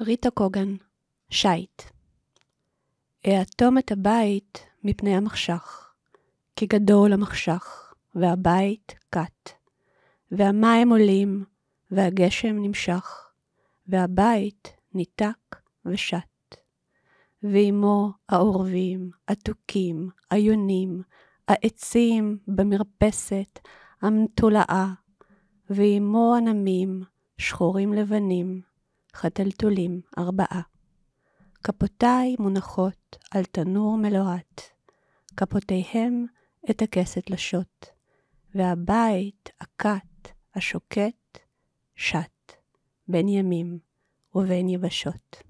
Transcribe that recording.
ריטה קוגן, שיט. אאטום את הבית מפני המחשך, כי גדול המחשך, והבית קט. והמים עולים, והגשם נמשך, והבית ניתק ושט. ועמו העורבים, התוכים, היונים, העצים במרפסת, המתולעה, ועמו ענמים, שחורים לבנים, חתלתולים ארבעה. כפותיי מונחות על תנור מלואט, כפותיהם את הכסת לשוט, והבית הקט, השוקט, שט, בין ימים ובין יבשות.